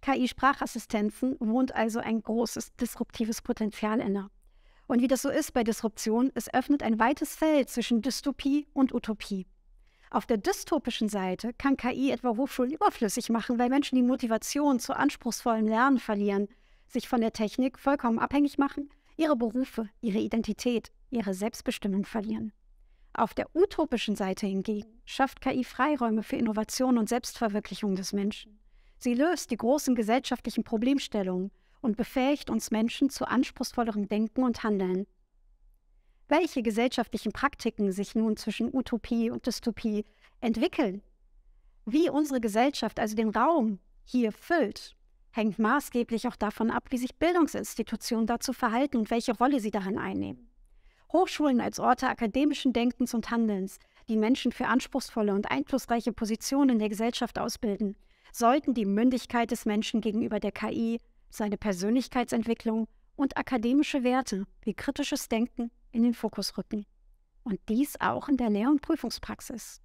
KI-Sprachassistenzen wohnt also ein großes disruptives Potenzial inne. Und wie das so ist bei Disruption, es öffnet ein weites Feld zwischen Dystopie und Utopie. Auf der dystopischen Seite kann KI etwa Hochschulen überflüssig machen, weil Menschen die Motivation zu anspruchsvollem Lernen verlieren, sich von der Technik vollkommen abhängig machen, ihre Berufe, ihre Identität, ihre Selbstbestimmung verlieren. Auf der utopischen Seite hingegen schafft KI Freiräume für Innovation und Selbstverwirklichung des Menschen. Sie löst die großen gesellschaftlichen Problemstellungen und befähigt uns Menschen zu anspruchsvollerem Denken und Handeln. Welche gesellschaftlichen Praktiken sich nun zwischen Utopie und Dystopie entwickeln, wie unsere Gesellschaft also den Raum hier füllt, hängt maßgeblich auch davon ab, wie sich Bildungsinstitutionen dazu verhalten und welche Rolle sie darin einnehmen. Hochschulen als Orte akademischen Denkens und Handelns, die Menschen für anspruchsvolle und einflussreiche Positionen in der Gesellschaft ausbilden, sollten die Mündigkeit des Menschen gegenüber der KI, seine Persönlichkeitsentwicklung und akademische Werte wie kritisches Denken in den Fokus rücken. Und dies auch in der Lehr- und Prüfungspraxis.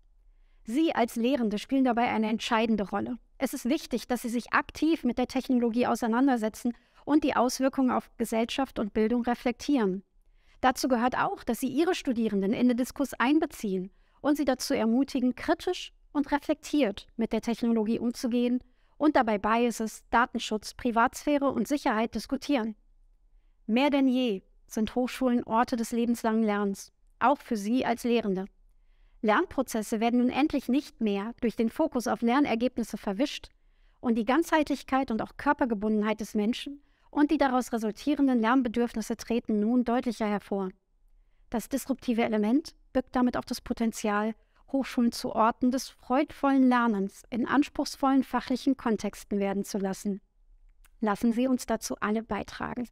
Sie als Lehrende spielen dabei eine entscheidende Rolle. Es ist wichtig, dass Sie sich aktiv mit der Technologie auseinandersetzen und die Auswirkungen auf Gesellschaft und Bildung reflektieren. Dazu gehört auch, dass Sie Ihre Studierenden in den Diskurs einbeziehen und sie dazu ermutigen, kritisch und reflektiert mit der Technologie umzugehen und dabei Biases, Datenschutz, Privatsphäre und Sicherheit diskutieren. Mehr denn je sind Hochschulen Orte des lebenslangen Lernens, auch für Sie als Lehrende. Lernprozesse werden nun endlich nicht mehr durch den Fokus auf Lernergebnisse verwischt und die Ganzheitlichkeit und auch Körpergebundenheit des Menschen und die daraus resultierenden Lernbedürfnisse treten nun deutlicher hervor. Das disruptive Element birgt damit auch das Potenzial, Hochschulen zu Orten des freudvollen Lernens in anspruchsvollen fachlichen Kontexten werden zu lassen. Lassen Sie uns dazu alle beitragen.